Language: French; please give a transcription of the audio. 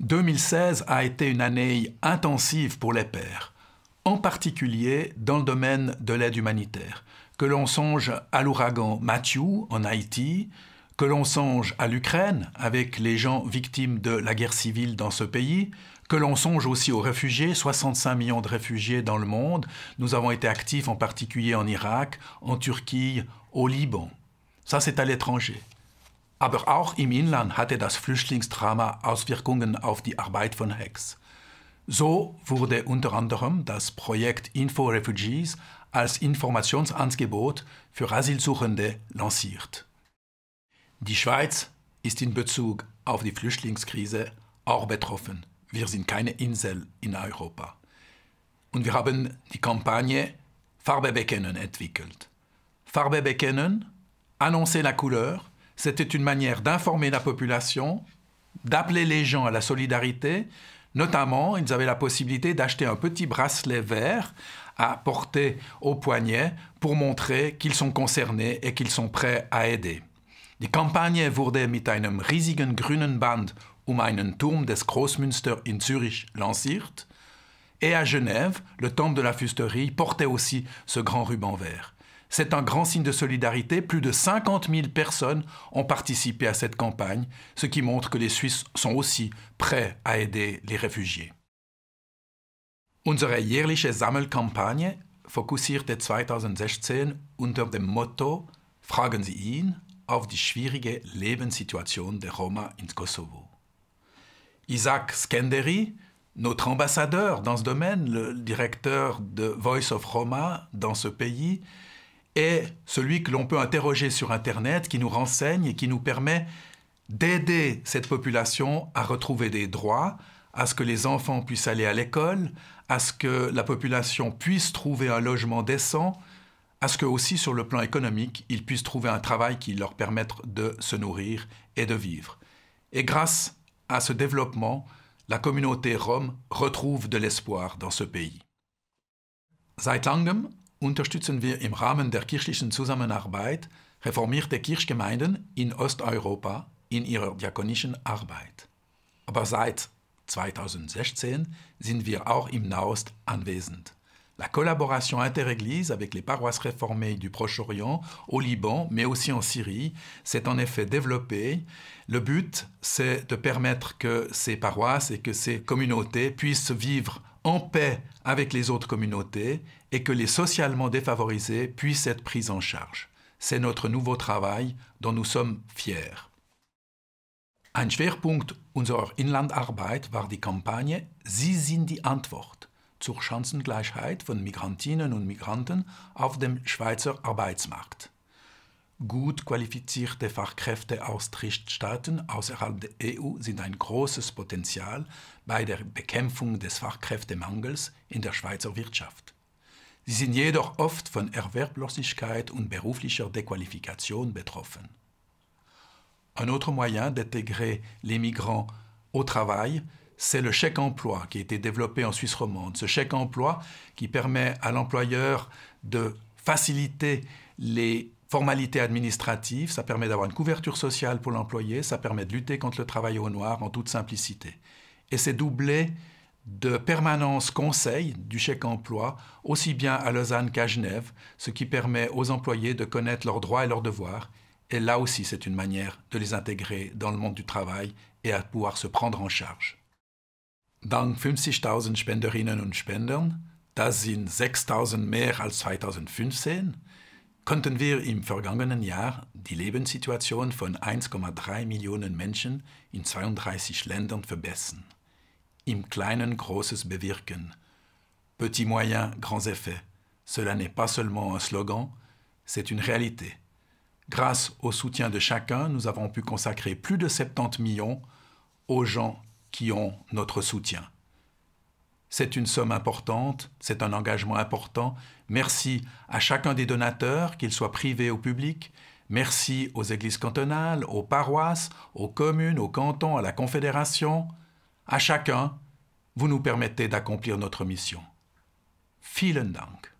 2016 a été une année intensive pour les pères, en particulier dans le domaine de l'aide humanitaire. Que l'on songe à l'ouragan Matthew en Haïti, que l'on songe à l'Ukraine avec les gens victimes de la guerre civile dans ce pays, que l'on songe aussi aux réfugiés, 65 millions de réfugiés dans le monde. Nous avons été actifs en particulier en Irak, en Turquie, au Liban. Ça, c'est à l'étranger. Aber auch im Inland hatte das Flüchtlingsdrama Auswirkungen auf die Arbeit von Hex. So wurde unter anderem das Projekt Info Refugees als Informationsangebot für Asylsuchende lanciert. Die Schweiz ist in Bezug auf die Flüchtlingskrise auch betroffen. Wir sind keine Insel in Europa. Und wir haben die Kampagne Farbe bekennen entwickelt. Farbe bekennen, annoncer la couleur, C'était une manière d'informer la population, d'appeler les gens à la solidarité. Notamment, ils avaient la possibilité d'acheter un petit bracelet vert à porter au poignet pour montrer qu'ils sont concernés et qu'ils sont prêts à aider. Les campagnes wurde mit einem riesigen grünen Band um einen Turm des Großmünster in Zürich lanciert. Et à Genève, le temple de la fusterie portait aussi ce grand ruban vert. C'est un grand signe de solidarité. Plus de 50 000 personnes ont participé à cette campagne, ce qui montre que les Suisses sont aussi prêts à aider les réfugiés. Unsere jährliche Sammelkampagne fokussierte 2016 unter dem Motto Fragen Sie ihn auf die schwierige Lebenssituation der Roma in Kosovo. Isaac Skenderi, notre ambassadeur dans ce domaine, le directeur de Voice of Roma dans ce pays, est celui que l'on peut interroger sur Internet, qui nous renseigne et qui nous permet d'aider cette population à retrouver des droits, à ce que les enfants puissent aller à l'école, à ce que la population puisse trouver un logement décent, à ce que aussi sur le plan économique, ils puissent trouver un travail qui leur permette de se nourrir et de vivre. Et grâce à ce développement, la communauté rome retrouve de l'espoir dans ce pays nous unterstützen wir im Rahmen der kirchlichen Zusammenarbeit reformierte Kirchgemeinden in Osteuropa dans leur diakonischen Arbeit. Mais depuis 2016 sind wir auch im Nahost anwesend. La collaboration inter-Église avec les paroisses réformées du Proche-Orient, au Liban, mais aussi en Syrie, s'est en effet développée. Le but, c'est de permettre que ces paroisses et que ces communautés puissent vivre en paix avec les autres communautés et que les socialement défavorisés puissent être pris en charge. C'est notre nouveau travail dont nous sommes fiers. Ein Schwerpunkt unserer Inlandarbeit war die Kampagne Sie sind die Antwort zur Chancengleichheit von Migrantinnen und Migranten auf dem Schweizer Arbeitsmarkt. Gut qualifizierte Fachkräfte aus Drittstaaten außerhalb der EU sind ein großes Potenzial bei der Bekämpfung des Fachkräftemangels in der Schweizer Wirtschaft. oft von Erwerblosigkeit und beruflicher Dequalifikation betroffen. Un autre moyen d'intégrer les migrants au travail, c'est le chèque emploi qui a été développé en Suisse romande. Ce chèque emploi qui permet à l'employeur de faciliter les formalités administratives, ça permet d'avoir une couverture sociale pour l'employé, ça permet de lutter contre le travail au noir en toute simplicité. Et c'est doublé de permanence conseil du chèque emploi, aussi bien à Lausanne qu'à Genève, ce qui permet aux employés de connaître leurs droits et leurs devoirs. Et là aussi, c'est une manière de les intégrer dans le monde du travail et à pouvoir se prendre en charge. Dank 50.000 Spenderinnen und Spendern, das sind 6.000 mehr als 2015, konnten wir im vergangenen Jahr die Lebenssituation von 1,3 Millionen Menschen in 32 Ländern verbessern im Kleinen Großes bewirken. Petits moyens, grands effets. Cela n'est pas seulement un slogan, c'est une réalité. Grâce au soutien de chacun, nous avons pu consacrer plus de 70 millions aux gens qui ont notre soutien. C'est une somme importante, c'est un engagement important. Merci à chacun des donateurs, qu'ils soient privés ou publics. Merci aux églises cantonales, aux paroisses, aux communes, aux cantons, à la Confédération. À chacun, vous nous permettez d'accomplir notre mission. Vielen Dank.